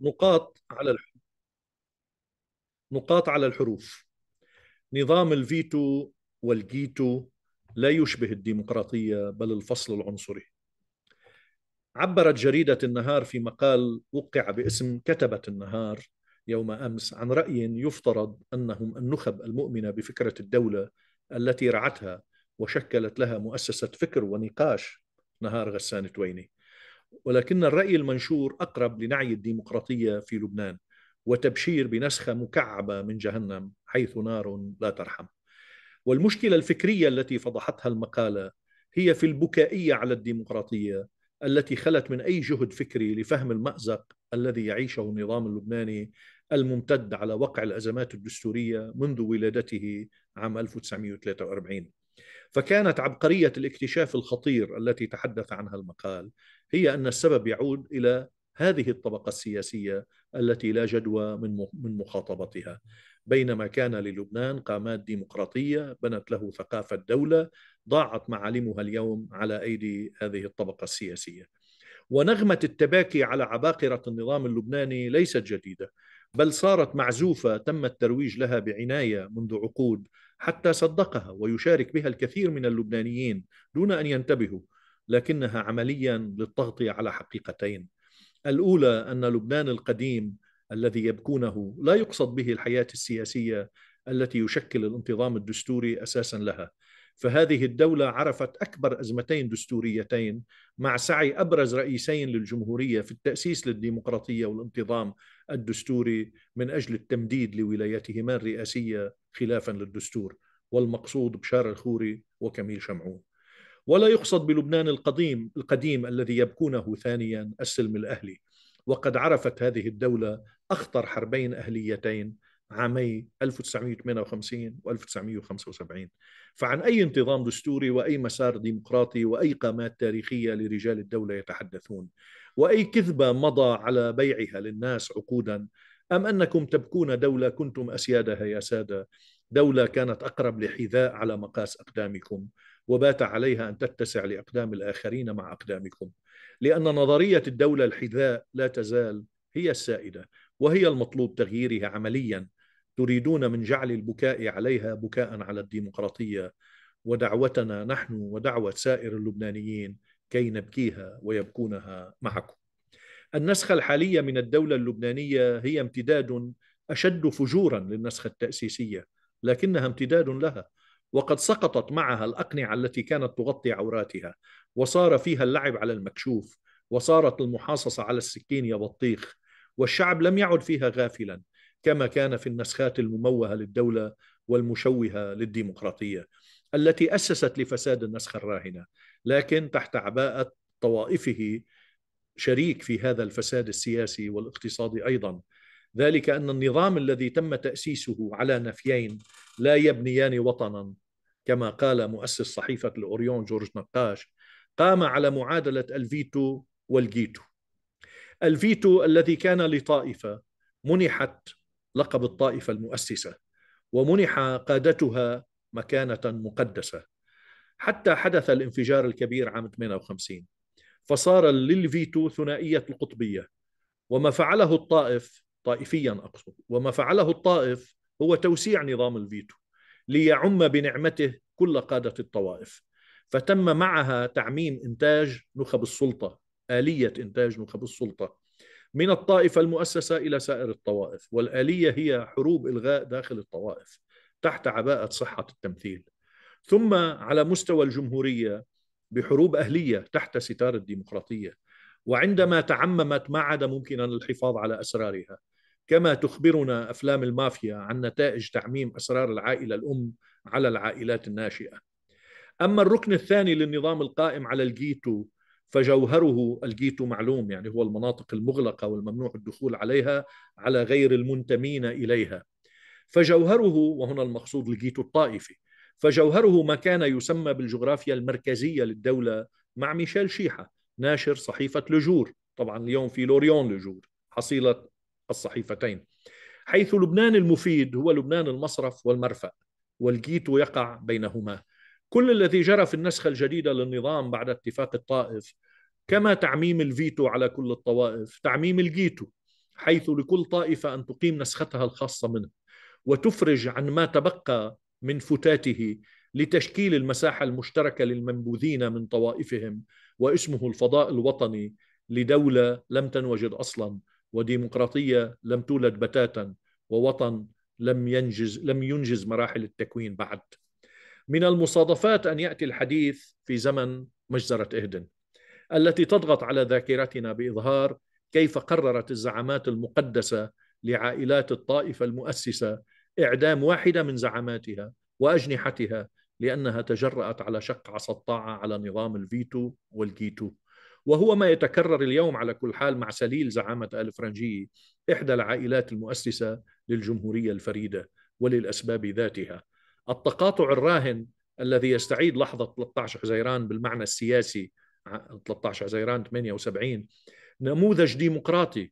نقاط على الحروف نقاط على الحروف نظام الفيتو والجيتو لا يشبه الديمقراطية بل الفصل العنصري عبرت جريدة النهار في مقال وقع باسم كتبة النهار يوم أمس عن رأي يفترض أنهم النخب المؤمنة بفكرة الدولة التي رعتها وشكلت لها مؤسسة فكر ونقاش نهار غسان تويني ولكن الرأي المنشور أقرب لنعي الديمقراطية في لبنان وتبشير بنسخة مكعبة من جهنم حيث نار لا ترحم والمشكلة الفكرية التي فضحتها المقالة هي في البكائية على الديمقراطية التي خلت من أي جهد فكري لفهم المأزق الذي يعيشه النظام اللبناني الممتد على وقع الأزمات الدستورية منذ ولادته عام 1943 فكانت عبقريه الاكتشاف الخطير التي تحدث عنها المقال هي ان السبب يعود الى هذه الطبقه السياسيه التي لا جدوى من من مخاطبتها بينما كان للبنان قامات ديمقراطيه بنت له ثقافه دوله ضاعت معالمها اليوم على ايدي هذه الطبقه السياسيه ونغمه التباكي على عباقره النظام اللبناني ليست جديده بل صارت معزوفة تم الترويج لها بعناية منذ عقود حتى صدقها ويشارك بها الكثير من اللبنانيين دون أن ينتبهوا لكنها عمليا للتغطية على حقيقتين الأولى أن لبنان القديم الذي يبكونه لا يقصد به الحياة السياسية التي يشكل الانتظام الدستوري أساسا لها فهذه الدولة عرفت أكبر أزمتين دستوريتين مع سعي أبرز رئيسين للجمهورية في التأسيس للديمقراطية والانتظام الدستوري من أجل التمديد لولايتهما الرئاسية خلافا للدستور والمقصود بشار الخوري وكميل شمعون ولا يقصد بلبنان القديم القديم الذي يبكونه ثانيا السلم الأهلي وقد عرفت هذه الدولة أخطر حربين أهليتين عامي 1958 و 1975 فعن أي انتظام دستوري وأي مسار ديمقراطي وأي قامات تاريخية لرجال الدولة يتحدثون وأي كذبة مضى على بيعها للناس عقودا أم أنكم تبكون دولة كنتم أسيادها يا سادة دولة كانت أقرب لحذاء على مقاس أقدامكم وبات عليها أن تتسع لأقدام الآخرين مع أقدامكم لأن نظرية الدولة الحذاء لا تزال هي السائدة وهي المطلوب تغييرها عمليا تريدون من جعل البكاء عليها بكاء على الديمقراطيه ودعوتنا نحن ودعوه سائر اللبنانيين كي نبكيها ويبكونها معكم. النسخه الحاليه من الدوله اللبنانيه هي امتداد اشد فجورا للنسخه التاسيسيه، لكنها امتداد لها، وقد سقطت معها الاقنعه التي كانت تغطي عوراتها، وصار فيها اللعب على المكشوف، وصارت المحاصصه على السكين يا بطيخ، والشعب لم يعد فيها غافلا، كما كان في النسخات المموهه للدوله والمشوهه للديمقراطيه التي اسست لفساد النسخه الراهنه لكن تحت عباءه طوائفه شريك في هذا الفساد السياسي والاقتصادي ايضا ذلك ان النظام الذي تم تاسيسه على نفيين لا يبنيان وطنا كما قال مؤسس صحيفه الاوريون جورج نقاش قام على معادله الفيتو والجيتو الفيتو الذي كان لطائفه منحت لقب الطائفة المؤسسة ومنح قادتها مكانة مقدسة حتى حدث الانفجار الكبير عام 58 فصار للفيتو ثنائية القطبية وما فعله الطائف طائفيا أقصد وما فعله الطائف هو توسيع نظام الفيتو ليعم بنعمته كل قادة الطوائف فتم معها تعميم إنتاج نخب السلطة آلية إنتاج نخب السلطة من الطائفة المؤسسة إلى سائر الطوائف والآلية هي حروب إلغاء داخل الطوائف تحت عباءة صحة التمثيل ثم على مستوى الجمهورية بحروب أهلية تحت ستار الديمقراطية وعندما تعممت ما عاد ممكنا الحفاظ على أسرارها كما تخبرنا أفلام المافيا عن نتائج تعميم أسرار العائلة الأم على العائلات الناشئة أما الركن الثاني للنظام القائم على الجيتو فجوهره الجيتو معلوم يعني هو المناطق المغلقه والممنوع الدخول عليها على غير المنتمين اليها فجوهره وهنا المقصود الجيتو الطائفي فجوهره ما كان يسمى بالجغرافيا المركزيه للدوله مع ميشيل شيحه ناشر صحيفه لجور طبعا اليوم في لوريون لجور حصيله الصحيفتين حيث لبنان المفيد هو لبنان المصرف والمرفأ والجيتو يقع بينهما كل الذي جرى في النسخة الجديدة للنظام بعد اتفاق الطائف كما تعميم الفيتو على كل الطوائف تعميم الجيتو حيث لكل طائفة أن تقيم نسختها الخاصة منه وتفرج عن ما تبقى من فتاته لتشكيل المساحة المشتركة للمنبوذين من طوائفهم واسمه الفضاء الوطني لدولة لم تنوجد أصلا وديمقراطية لم تولد بتاتا ووطن لم ينجز لم ينجز مراحل التكوين بعد من المصادفات ان ياتي الحديث في زمن مجزره اهدن التي تضغط على ذاكرتنا باظهار كيف قررت الزعامات المقدسه لعائلات الطائفه المؤسسه اعدام واحده من زعاماتها واجنحتها لانها تجرات على شق عصا الطاعه على نظام الفيتو والجيتو وهو ما يتكرر اليوم على كل حال مع سليل زعامه الفرنجي احدى العائلات المؤسسه للجمهوريه الفريده وللاسباب ذاتها التقاطع الراهن الذي يستعيد لحظة 13 حزيران بالمعنى السياسي 13 حزيران 78 نموذج ديمقراطي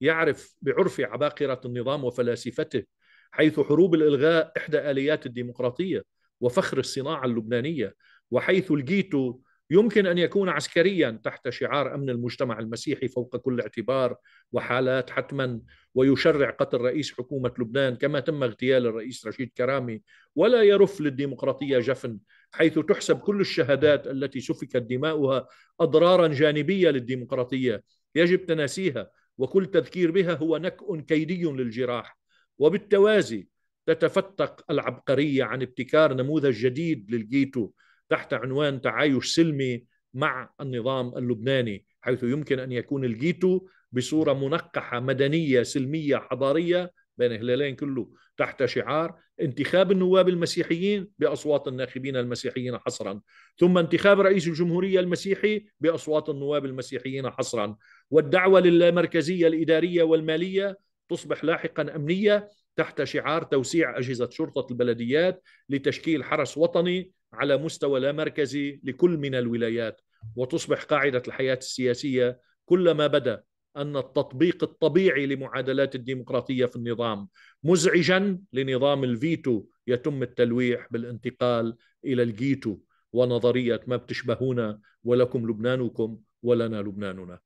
يعرف بعرف عباقرة النظام وفلاسفته حيث حروب الإلغاء إحدى آليات الديمقراطية وفخر الصناعة اللبنانية وحيث الجيتو يمكن ان يكون عسكريا تحت شعار امن المجتمع المسيحي فوق كل اعتبار وحالات حتما ويشرع قتل رئيس حكومه لبنان كما تم اغتيال الرئيس رشيد كرامي ولا يرف للديمقراطيه جفن حيث تحسب كل الشهادات التي سفكت دماؤها اضرارا جانبيه للديمقراطيه يجب تناسيها وكل تذكير بها هو نكء كيدي للجراح وبالتوازي تتفتق العبقريه عن ابتكار نموذج جديد للجيتو تحت عنوان تعايش سلمي مع النظام اللبناني حيث يمكن ان يكون الجيتو بصوره منقحه مدنيه سلميه حضاريه بين هلالين كله تحت شعار انتخاب النواب المسيحيين باصوات الناخبين المسيحيين حصرا، ثم انتخاب رئيس الجمهوريه المسيحي باصوات النواب المسيحيين حصرا، والدعوه للامركزيه الاداريه والماليه تصبح لاحقا امنيه تحت شعار توسيع اجهزه شرطه البلديات لتشكيل حرس وطني على مستوى لا مركزي لكل من الولايات وتصبح قاعده الحياه السياسيه كلما بدا ان التطبيق الطبيعي لمعادلات الديمقراطيه في النظام مزعجا لنظام الفيتو يتم التلويح بالانتقال الى الجيتو ونظريه ما بتشبهونا ولكم لبنانكم ولنا لبناننا.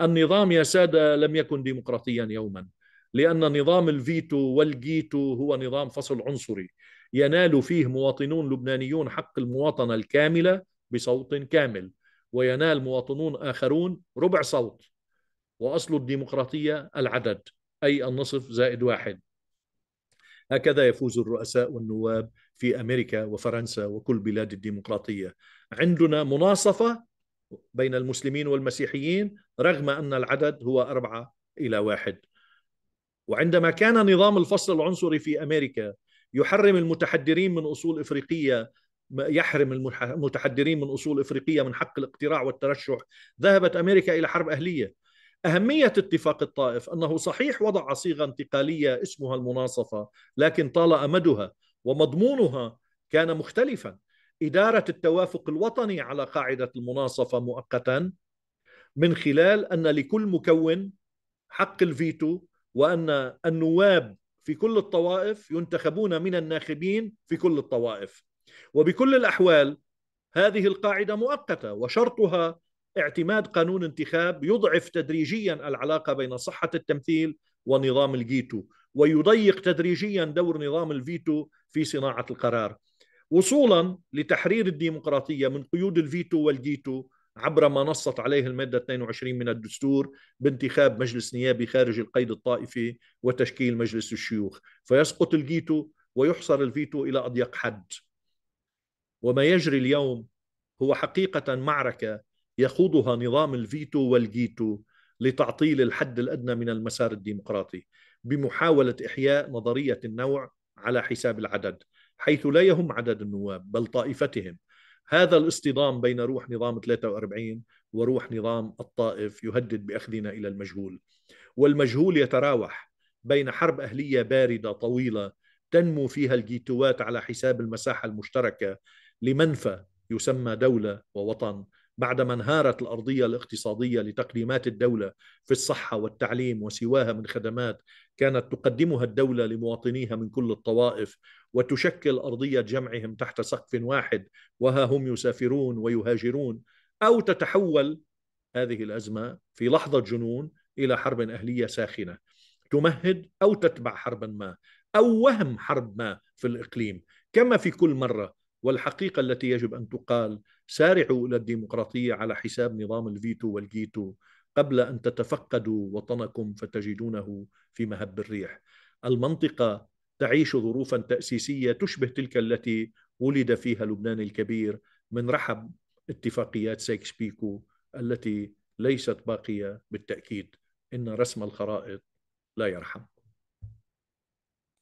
النظام يا ساده لم يكن ديمقراطيا يوما، لأن نظام الفيتو والجيتو هو نظام فصل عنصري ينال فيه مواطنون لبنانيون حق المواطنة الكاملة بصوت كامل وينال مواطنون آخرون ربع صوت وأصل الديمقراطية العدد أي النصف زائد واحد هكذا يفوز الرؤساء والنواب في امريكا وفرنسا وكل بلاد الديمقراطيه. عندنا مناصفه بين المسلمين والمسيحيين رغم ان العدد هو اربعه الى واحد. وعندما كان نظام الفصل العنصري في امريكا يحرم المتحدرين من اصول افريقيه يحرم المتحدرين من اصول افريقيه من حق الاقتراع والترشح ذهبت امريكا الى حرب اهليه أهمية اتفاق الطائف أنه صحيح وضع صيغة انتقالية اسمها المناصفة لكن طال أمدها ومضمونها كان مختلفا إدارة التوافق الوطني على قاعدة المناصفة مؤقتا من خلال أن لكل مكون حق الفيتو وأن النواب في كل الطوائف ينتخبون من الناخبين في كل الطوائف وبكل الأحوال هذه القاعدة مؤقتة وشرطها اعتماد قانون انتخاب يضعف تدريجيا العلاقة بين صحة التمثيل ونظام الجيتو ويضيق تدريجيا دور نظام الفيتو في صناعة القرار وصولا لتحرير الديمقراطية من قيود الفيتو والجيتو عبر ما نصت عليه المادة 22 من الدستور بانتخاب مجلس نيابي خارج القيد الطائفي وتشكيل مجلس الشيوخ فيسقط الجيتو ويحصر الفيتو إلى أضيق حد وما يجري اليوم هو حقيقة معركة يخوضها نظام الفيتو والجيتو لتعطيل الحد الأدنى من المسار الديمقراطي بمحاولة إحياء نظرية النوع على حساب العدد حيث لا يهم عدد النواب بل طائفتهم هذا الاصطدام بين روح نظام 43 وروح نظام الطائف يهدد باخذنا الى المجهول والمجهول يتراوح بين حرب اهليه بارده طويله تنمو فيها الجيتوات على حساب المساحه المشتركه لمنفى يسمى دوله ووطن بعدما انهارت الارضيه الاقتصاديه لتقديمات الدوله في الصحه والتعليم وسواها من خدمات كانت تقدمها الدوله لمواطنيها من كل الطوائف وتشكل ارضيه جمعهم تحت سقف واحد وها هم يسافرون ويهاجرون او تتحول هذه الازمه في لحظه جنون الى حرب اهليه ساخنه تمهد او تتبع حربا ما او وهم حرب ما في الاقليم كما في كل مره والحقيقة التي يجب أن تقال سارعوا إلى الديمقراطية على حساب نظام الفيتو والجيتو قبل أن تتفقدوا وطنكم فتجدونه في مهب الريح المنطقة تعيش ظروفا تأسيسية تشبه تلك التي ولد فيها لبنان الكبير من رحب اتفاقيات سيكس بيكو التي ليست باقية بالتأكيد إن رسم الخرائط لا يرحم